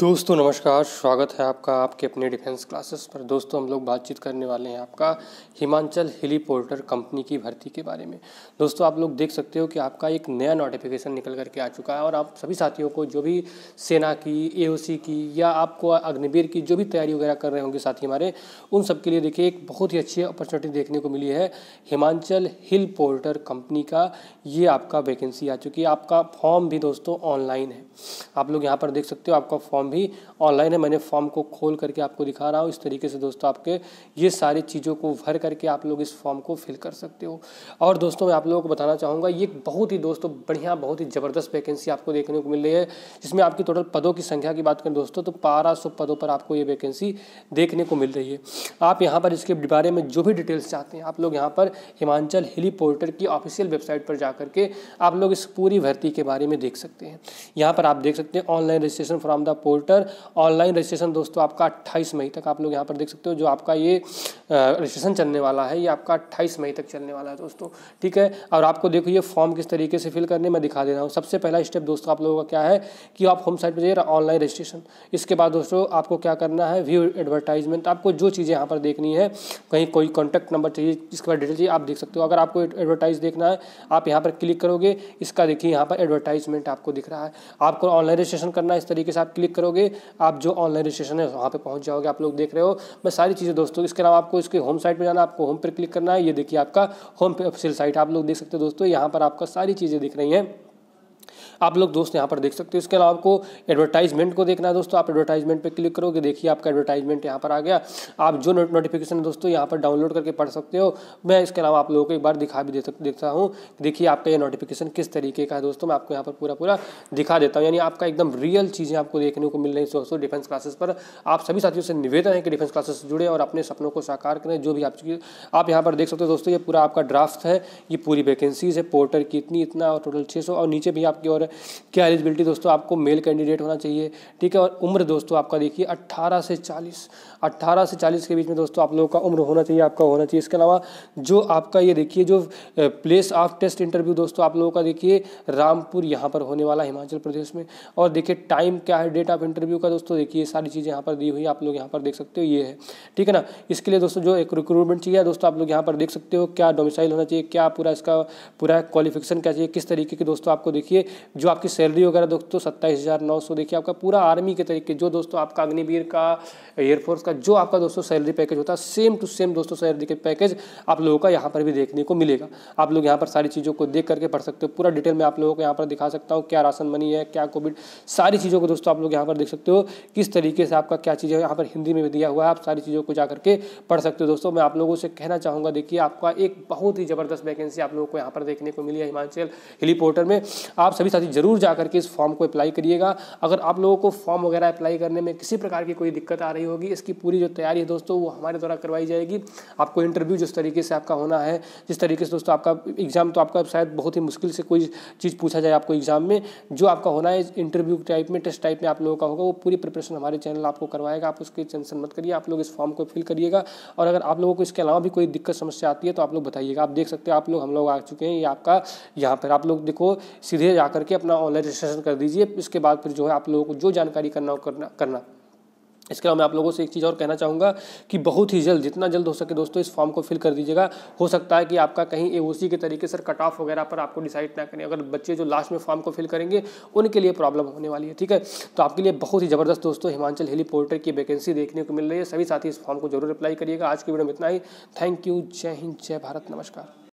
दोस्तों नमस्कार स्वागत है आपका आपके अपने डिफेंस क्लासेस पर दोस्तों हम लोग बातचीत करने वाले हैं आपका हिमाचल हिली पोर्टर कंपनी की भर्ती के बारे में दोस्तों आप लोग देख सकते हो कि आपका एक नया नोटिफिकेशन निकल करके आ चुका है और आप सभी साथियों को जो भी सेना की एओसी की या आपको अग्निवीर की जो भी तैयारी वगैरह कर रहे होंगे साथी हमारे उन सब के लिए देखिए एक बहुत ही अच्छी अपॉर्चुनिटी देखने को मिली है हिमाचल हिल पोर्टर कंपनी का ये आपका वैकेंसी आ चुकी है आपका फॉर्म भी दोस्तों ऑनलाइन है आप लोग यहाँ पर देख सकते हो आपका फॉर्म भी ऑनलाइन है मैंने फॉर्म को खोल करके आपको दिखा रहा हूँ इस तरीके से दोस्तों आपके ये सारी चीज़ों को भर करके आप लोग इस फॉर्म को फिल कर सकते हो और दोस्तों मैं आप लोगों को बताना चाहूँगा ये बहुत ही दोस्तों बढ़िया बहुत ही ज़बरदस्त वैकेंसी आपको देखने को मिल रही है जिसमें आपकी टोटल पदों की संख्या की बात करें दोस्तों तो बारह सौ पदों पर आपको ये वैकेंसी देखने को मिल रही है आप यहाँ पर इसके बारे में जो भी डिटेल्स चाहते हैं आप लोग यहाँ पर हिमाचल हिली पोर्टल की ऑफिशियल वेबसाइट पर जा के आप लोग इस पूरी भर्ती के बारे में देख सकते हैं यहाँ पर आप देख सकते हैं online registration from the portal holder online registration दोस्तों आपका अट्ठाईस मई तक आप लोग यहाँ पर देख सकते हो जो आपका ये रजिस्ट्रेशन चलने वाला है ये आपका अट्ठाईस मई तक चलने वाला है दोस्तों ठीक है और आपको देखो ये फॉर्म किस तरीके से फिल करने मैं दिखा दे रहा हूँ सबसे पहला स्टेप दोस्तों आप लोगों का क्या है कि आप होम साइट पर जाइए ऑनलाइन रजिस्ट्रेशन इसके बाद दोस्तों आपको क्या करना है व्यू एडवर्टाइजमेंट आपको जो चीज़ें यहाँ पर देखनी है कहीं कोई कॉन्टैक्ट नंबर चाहिए जिसके बाद डिटेल चाहिए आप देख सकते हो अगर आपको एडवर्टाइज देखना है आप यहाँ पर क्लिक करोगे इसका देखिए यहाँ पर एडवर्टाइजमेंट आपको दिख रहा है आपको ऑनलाइन रजिस्ट्रेशन करना है इस तरीके से आप क्लिक करोगे करोगे आप जो ऑनलाइन रजिस्ट्रेशन है वहाँ पर पहुँच जाओगे आप लोग देख रहे हो मैं सारी चीज़ें दोस्तों इसके अलावा आपको इसके होम साइट पर जाना आपको होम पर क्लिक करना है ये देखिए आपका होम पे ऑफिशियल साइट आप लोग देख सकते हो दोस्तों यहाँ पर आपका सारी चीज़ें दिख रही हैं आप लोग दोस्त यहाँ पर देख सकते हो इसके अलावा आपको एडवर्टाइजमेंट को देखना है दोस्तों आप एडवर्टाइजमेंट पर क्लिक करोगे देखिए आपका एडवर्टाइजमेंट यहाँ पर आ गया आप जो नोटिफिकेशन है दोस्तों यहाँ पर डाउनलोड करके पढ़ सकते हो मैं इसके अलावा आप लोगों को एक बार दिखा भी दे सक देखता हूँ देखिए आपका ये नोटिफिकेशन किस तरीके का है दोस्तों मैं आपको यहाँ पर पूरा पूरा दिखा देता हूँ यानी आपका एकदम रियल चीज़ें आपको देखने को मिल रही है दोस्तों डिफेंस क्लासेस पर आप सभी साथियों से निवेदन है कि डिफेंस क्लासेस से जुड़े और अपने सपनों को साकार करें जो भी आपकी आप यहाँ पर देख सकते हो दोस्तों ये पूरा आपका ड्राफ्ट है ये पूरी वैकेंसीज है पोर्टल की इतनी इतना और टोटल छः और नीचे भी आपकी और क्या एलिजिबिलिटी दोस्तों आपको मेल कैंडिडेट होना चाहिए ठीक है और उम्र दोस्तों आपका देखिए अट्ठारह से चालीस अट्ठारह से चालीस के बीच में दोस्तों आप लोगों का उम्र होना चाहिए आपका होना चाहिए इसके अलावा जो आपका ये देखिए जो प्लेस ऑफ टेस्ट इंटरव्यू दोस्तों आप लोगों का देखिए रामपुर यहाँ पर होने वाला हिमाचल प्रदेश में और देखिए टाइम क्या है डेट ऑफ इंटरव्यू का दोस्तों देखिए सारी चीज़ें यहाँ पर दी हुई आप लोग यहाँ पर देख सकते हो ये है ठीक है ना इसके लिए दोस्तों जो एक रिक्रूटमेंट चाहिए दोस्तों आप लोग यहाँ पर देख सकते हो क्या डोमिसाइल होना चाहिए क्या पूरा इसका पूरा क्वालिफिकेशन क्या चाहिए किस तरीके की दोस्तों आपको देखिए जो आपकी सैलरी वगैरह दोस्तों सत्ताईस हज़ार नौ सौ देखिए आपका पूरा आर्मी के तरीके जो दोस्तों आपका अग्निवीर का एयरफोर्स का जो आपका दोस्तों सैलरी पैकेज होता है सेम टू सेम दोस्तों सैलरी के पैकेज आप लोगों का यहाँ पर भी देखने को मिलेगा आप लोग यहाँ पर सारी चीज़ों को देख करके पढ़ सकते हो पूरा डिटेल में आप लोगों को यहाँ पर दिखा सकता हूँ क्या राशन मनी है क्या कोविड सारी चीज़ों को दोस्तों आप लोग यहाँ पर देख सकते हो किस तरीके से आपका क्या चीज़ है यहाँ पर हिंदी में भी दिया हुआ है आप सारी चीज़ों को जा करके पढ़ सकते हो दोस्तों मैं आप लोगों से कहना चाहूँगा देखिए आपका एक बहुत ही ज़बरदस्त वैकेंसी आप लोगों को यहाँ पर देखने को मिली है हिमाचल हिली पोर्टल में आप सभी साथी ज़रूर जा करके इस फॉर्म को अप्लाई करिएगा अगर आप लोगों को फॉर्म वगैरह अप्लाई करने में किसी प्रकार की कोई दिक्कत आ रही होगी इसकी पूरी जो तैयारी है दोस्तों वो हमारे द्वारा करवाई जाएगी आपको इंटरव्यू जिस तरीके से आपका होना है जिस तरीके से दोस्तों आपका एग्ज़ाम तो आपका शायद बहुत ही मुश्किल से कोई चीज़ पूछा जाए आपको एग्ज़ाम में जो आपका होना है इंटरव्यू टाइप में टेस्ट टाइप में आप लोगों का होगा वो पूरी प्रिपरेशन हमारे चैनल आपको करवाएगा आप उसकी टेंशन मत करिए आप लोग इस फॉर्म को फिल करिएगा और अगर आप लोगों को इसके अलावा भी कोई दिक्कत समस्या आती है तो आप लोग बताइएगा आप देख सकते हैं आप लोग हम लोग आ चुके हैं ये आपका यहाँ पर आप लोग देखो सीधे जा करके अपना ऑनलाइन रजिस्ट्रेशन कर दीजिए इसके बाद फिर जो है आप लोगों को जो जानकारी करना हो करना करना इसके अलावा मैं आप लोगों से एक चीज़ और कहना चाहूँगा कि बहुत ही जल्द जितना जल्द हो सके दोस्तों इस फॉर्म को फिल कर दीजिएगा हो सकता है कि आपका कहीं एओसी के तरीके से कट ऑफ वगैरह पर आपको डिसाइड ना करें अगर बच्चे जो लास्ट में फॉर्म को फिल करेंगे उनके लिए प्रॉब्लम होने वाली है ठीक है तो आपके लिए बहुत ही ज़बरदस्त दोस्तों हिमाचल हिली पोर्टल की वैकेंसी देखने को मिल रही है सभी साथी इस फॉर्म को जरूर अप्लाई करिएगा आज की वीडियो में इतना ही थैंक यू जय हिंद जय भारत नमस्कार